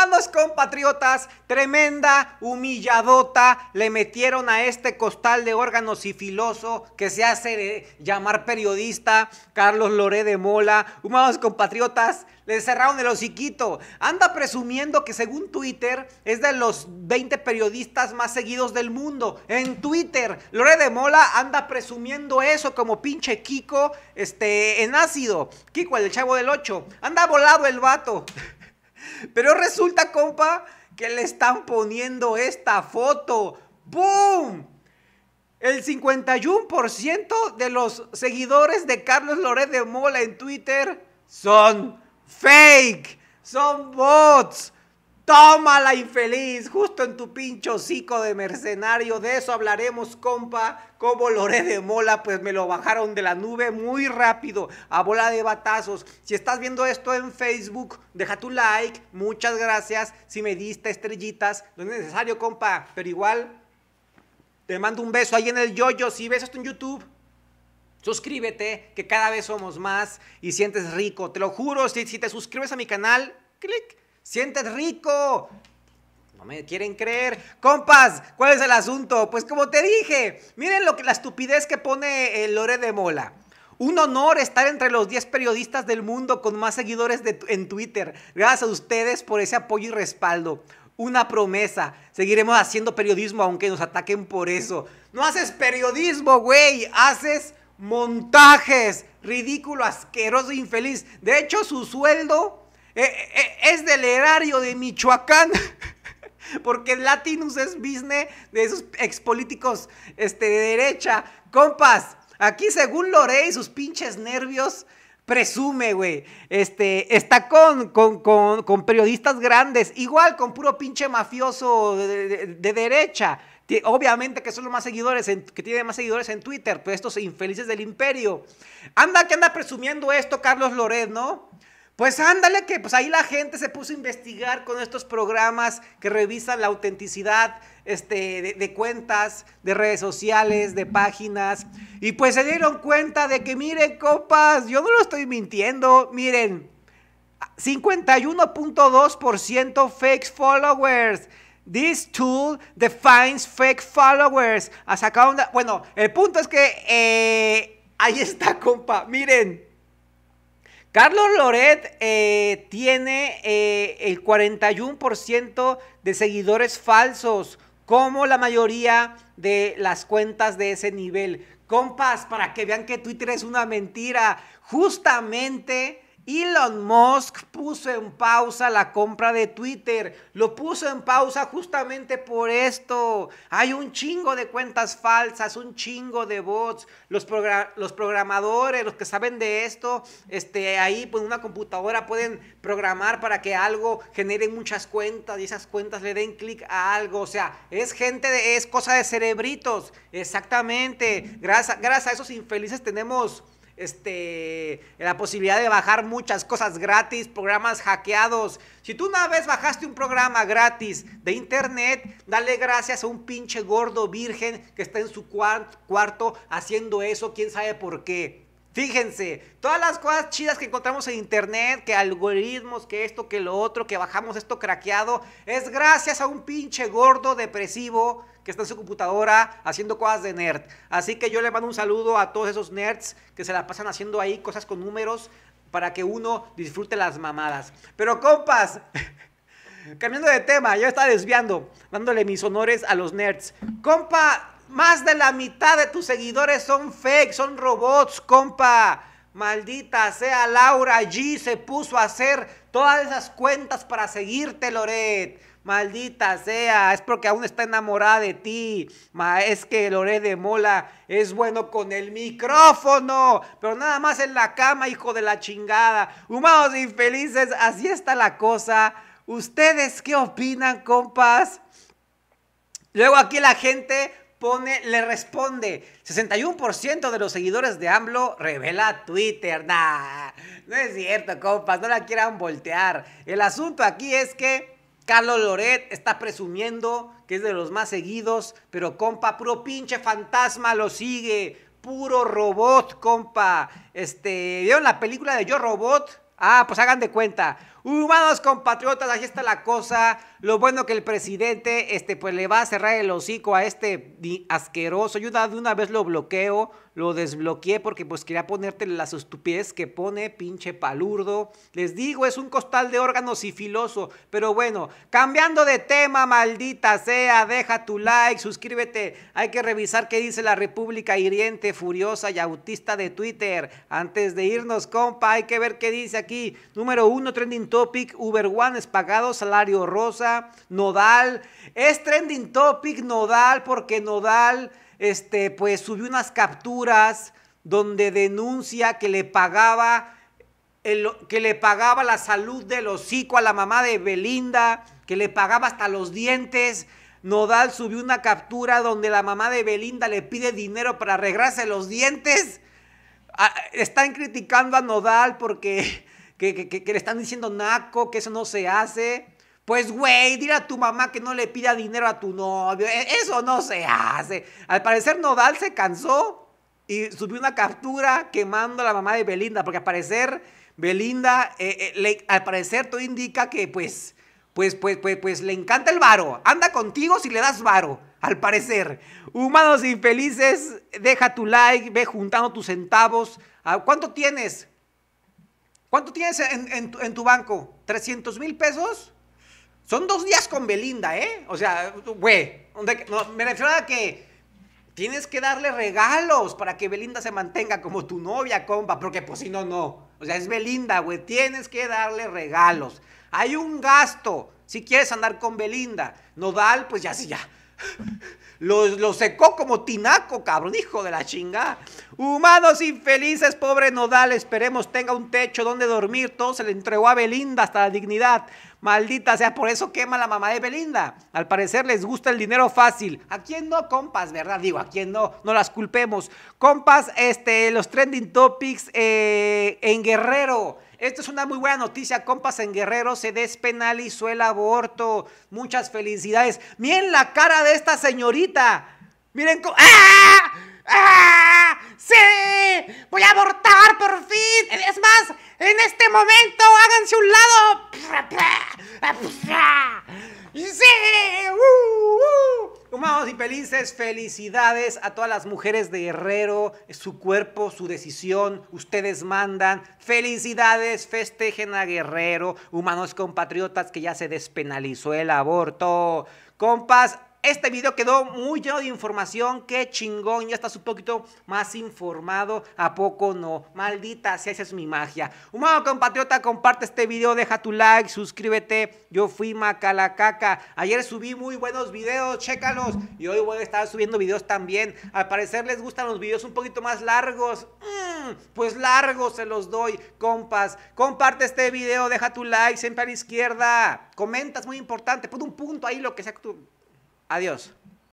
Humanos compatriotas, tremenda humilladota le metieron a este costal de órganos y filoso que se hace llamar periodista, Carlos Loré de Mola. Humanos compatriotas, le cerraron el hociquito. Anda presumiendo que según Twitter es de los 20 periodistas más seguidos del mundo. En Twitter, Loré de Mola anda presumiendo eso como pinche Kiko este, en ácido. Kiko, el chavo del 8. Anda volado el vato. Pero resulta, compa, que le están poniendo esta foto. ¡Boom! El 51% de los seguidores de Carlos Loret de Mola en Twitter son fake, son bots, Toma la infeliz, justo en tu pincho hocico de mercenario. De eso hablaremos, compa. Como Loré de Mola, pues me lo bajaron de la nube muy rápido, a bola de batazos. Si estás viendo esto en Facebook, deja tu like. Muchas gracias. Si me diste estrellitas, no es necesario, compa. Pero igual, te mando un beso ahí en el yoyo. Si ves esto en YouTube. Suscríbete, que cada vez somos más y sientes rico. Te lo juro, si, si te suscribes a mi canal, clic sientes rico. No me quieren creer. Compas, ¿cuál es el asunto? Pues como te dije, miren lo que la estupidez que pone el eh, Lore de Mola. Un honor estar entre los 10 periodistas del mundo con más seguidores en Twitter. Gracias a ustedes por ese apoyo y respaldo. Una promesa. Seguiremos haciendo periodismo aunque nos ataquen por eso. No haces periodismo, güey. Haces montajes. Ridículo, asqueroso, infeliz. De hecho, su sueldo eh, eh, eh, es del erario de Michoacán. Porque Latinus es business de esos expolíticos este, de derecha. Compas, aquí según Loré y sus pinches nervios, presume, güey. Este, está con, con, con, periodistas grandes, igual con puro pinche mafioso de, derecha. Obviamente que son los más seguidores, que tiene más seguidores en Twitter, pues estos infelices del imperio. Anda, que anda presumiendo esto Carlos Loret, ¿no? Pues ándale, que pues ahí la gente se puso a investigar con estos programas que revisan la autenticidad este, de, cuentas, de redes sociales, de páginas. Y pues se dieron cuenta de que, miren, copas, yo no lo estoy mintiendo. Miren, 51.2% fake followers. This tool defines fake followers. Ha sacado Bueno, el punto es que eh, ahí está, compa. Miren. Carlos Loret eh, tiene eh, el 41% de seguidores falsos, como la mayoría de las cuentas de ese nivel. Compas, para que vean que Twitter es una mentira, justamente Elon Musk puso en pausa la compra de Twitter. Lo puso en pausa justamente por esto. Hay un chingo de cuentas falsas, un chingo de bots. Los, los programadores, los que saben de esto, este, ahí con pues, una computadora pueden programar para que algo genere muchas cuentas y esas cuentas le den clic a algo. O sea, es gente, de, es cosa de cerebritos. Exactamente. gracias a esos infelices tenemos este, la posibilidad de bajar muchas cosas gratis, programas hackeados. Si tú una vez bajaste un programa gratis de internet, dale gracias a un pinche gordo virgen que está en su cuarto haciendo eso, quién sabe por qué. Fíjense, todas las cosas chidas que encontramos en internet, que algoritmos, que esto, que lo otro, que bajamos esto craqueado, es gracias a un pinche gordo depresivo que está en su computadora haciendo cosas de nerd. Así que yo le mando un saludo a todos esos nerds que se la pasan haciendo ahí cosas con números para que uno disfrute las mamadas. Pero compas, cambiando de tema, yo estaba desviando, dándole mis honores a los nerds. Compa, más de la mitad de tus seguidores son fake, son robots, compa. Maldita sea Laura G, se puso a hacer todas esas cuentas para seguirte, Loret. Maldita sea, es porque aún está enamorada de ti. Ma, es que Loré de Mola es bueno con el micrófono, pero nada más en la cama, hijo de la chingada. Humanos e infelices, así está la cosa. ¿Ustedes qué opinan, compas? Luego aquí la gente pone, le responde. 61% de los seguidores de AMLO revela Twitter. no es cierto, compas, no la quieran voltear. El asunto aquí es que Carlos Loret está presumiendo que es de los más seguidos, pero compa, puro pinche fantasma lo sigue. Puro robot, compa. Este, ¿vieron la película de Yo Robot? Ah, pues hagan de cuenta. Humanos compatriotas, aquí está la cosa. Lo bueno que el presidente este, pues, le va a cerrar el hocico a este asqueroso. Yo de una vez lo bloqueo, lo desbloqueé porque pues quería ponerte las estupidez que pone, pinche palurdo. Les digo, es un costal de órganos y filoso. Pero bueno, cambiando de tema, maldita sea, deja tu like, suscríbete. Hay que revisar qué dice la República hiriente, furiosa y autista de Twitter. Antes de irnos, compa, hay que ver qué dice aquí. Número uno, trending topic, Uber One es pagado, salario rosa Nodal. Es trending topic Nodal porque Nodal este, pues, subió unas capturas donde denuncia que le pagaba que le pagaba la salud del hocico a la mamá de Belinda, que le pagaba hasta los dientes. Nodal subió una captura donde la mamá de Belinda le pide dinero para arreglarse los dientes. Ah, están criticando a Nodal porque le están diciendo naco, que eso no se hace. Pues, güey, dile a tu mamá que no le pida dinero a tu novio. Eso no se hace. Al parecer Nodal se cansó y subió una captura quemando a la mamá de Belinda, porque al parecer Belinda, al parecer todo indica que pues, pues, pues, pues, le encanta el varo. Anda contigo si le das varo, al parecer. Humanos infelices, deja tu like, ve juntando tus centavos. ¿Cuánto tienes? ¿Cuánto tienes en, en tu banco? ¿300 mil pesos? Son dos días con Belinda, ¿eh? O sea, güey. me refiero a que tienes que darle regalos para que Belinda se mantenga como tu novia, compa. Porque pues si no, no. O sea, es Belinda, güey. Tienes que darle regalos. Hay un gasto. Si quieres andar con Belinda, Nodal, pues ya sí, ya. Lo, lo, secó como tinaco, cabrón, hijo de la chinga. Humanos infelices, pobre Nodal, esperemos tenga un techo donde dormir. Todo se le entregó a Belinda hasta la dignidad. Maldita sea, por eso quema la mamá de Belinda. Al parecer les gusta el dinero fácil. ¿A quién no, compas, verdad? Digo, ¿a quién no? No las culpemos. Compas, este, los trending topics eh, en Guerrero. Esto es una muy buena noticia, compas en Guerrero, se despenalizó el aborto. Muchas felicidades. Miren la cara de esta señorita. Miren cómo... ¡Ah! ¡Ah! ¡Sí! ¡Voy a abortar por fin! Es más, en este momento háganse un lado. ¡Sí! ¡Uh! Humanos uh. y felices, felicidades a todas las mujeres de Guerrero, su cuerpo, su decisión, ustedes mandan. Felicidades, festejen a Guerrero, humanos compatriotas que ya se despenalizó el aborto. Compas, este video quedó muy lleno de información, qué chingón, ya estás un poquito más informado, ¿a poco no? Maldita sea, esa es mi magia. Humano compatriota, comparte este video, deja tu like, suscríbete. Yo fui Macalacaca, ayer subí muy buenos videos, chécalos. Y hoy voy a estar subiendo videos también. Al parecer les gustan los videos un poquito más largos. Mm, pues largos se los doy, compas. Comparte este video, deja tu like, siempre a la izquierda. Comentas, muy importante, pon un punto ahí, lo que sea que tú... Adiós.